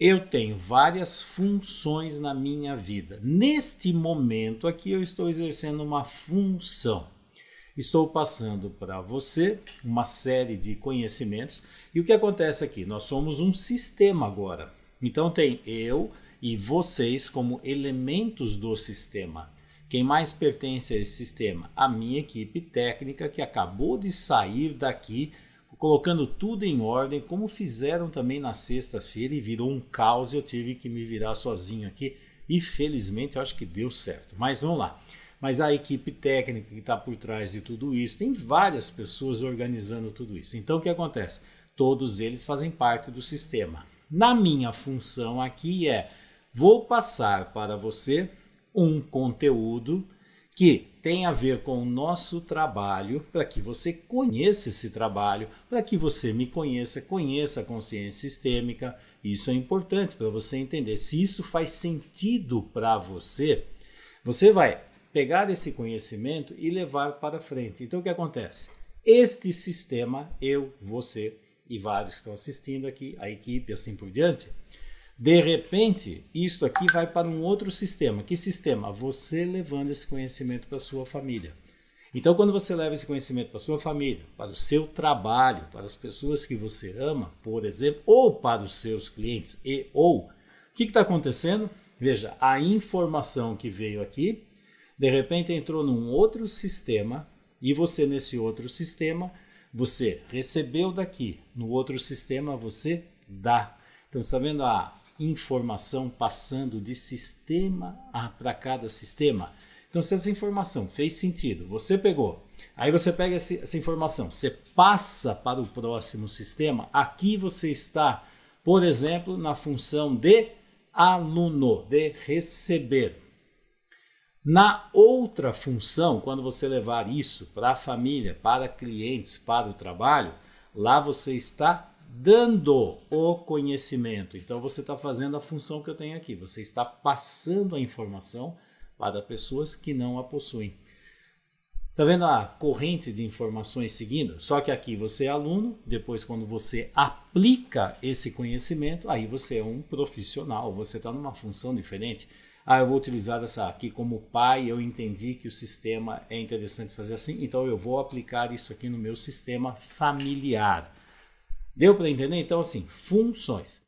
Eu tenho várias funções na minha vida. Neste momento aqui, eu estou exercendo uma função. Estou passando para você uma série de conhecimentos. E o que acontece aqui? Nós somos um sistema agora. Então, tem eu e vocês como elementos do sistema. Quem mais pertence a esse sistema? A minha equipe técnica que acabou de sair daqui colocando tudo em ordem, como fizeram também na sexta-feira e virou um caos. Eu tive que me virar sozinho aqui e felizmente eu acho que deu certo. Mas vamos lá. Mas a equipe técnica que está por trás de tudo isso, tem várias pessoas organizando tudo isso. Então o que acontece? Todos eles fazem parte do sistema. Na minha função aqui é: vou passar para você um conteúdo que tem a ver com o nosso trabalho, para que você conheça esse trabalho, para que você me conheça, conheça a consciência sistêmica. Isso é importante para você entender. Se isso faz sentido para você, você vai pegar esse conhecimento e levar para frente. Então, o que acontece? Este sistema, eu, você e vários estão assistindo aqui, a equipe, assim por diante de repente, isso aqui vai para um outro sistema. Que sistema? Você levando esse conhecimento para sua família. Então, quando você leva esse conhecimento para sua família, para o seu trabalho, para as pessoas que você ama, por exemplo, ou para os seus clientes e ou, o que está acontecendo? Veja, a informação que veio aqui, de repente entrou num outro sistema e você nesse outro sistema, você recebeu daqui, no outro sistema você dá. Então, você está vendo a ah, informação passando de sistema para cada sistema. Então, se essa informação fez sentido, você pegou, aí você pega essa informação, você passa para o próximo sistema, aqui você está, por exemplo, na função de aluno, de receber. Na outra função, quando você levar isso para a família, para clientes, para o trabalho, lá você está dando o conhecimento. Então você está fazendo a função que eu tenho aqui, você está passando a informação para pessoas que não a possuem. Tá vendo a corrente de informações seguindo? Só que aqui você é aluno, depois quando você aplica esse conhecimento, aí você é um profissional, você está numa função diferente. Ah, eu vou utilizar essa aqui como pai, eu entendi que o sistema é interessante fazer assim, então eu vou aplicar isso aqui no meu sistema familiar. Deu para entender? Então, assim, funções.